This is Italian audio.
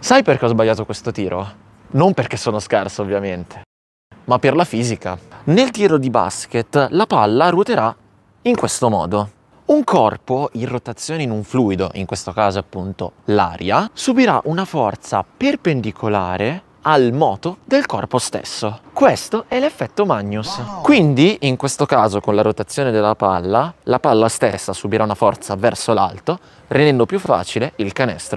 Sai perché ho sbagliato questo tiro? Non perché sono scarso ovviamente, ma per la fisica. Nel tiro di basket la palla ruoterà in questo modo. Un corpo in rotazione in un fluido, in questo caso appunto l'aria, subirà una forza perpendicolare al moto del corpo stesso. Questo è l'effetto Magnus. Wow. Quindi, in questo caso, con la rotazione della palla, la palla stessa subirà una forza verso l'alto, rendendo più facile il canestro.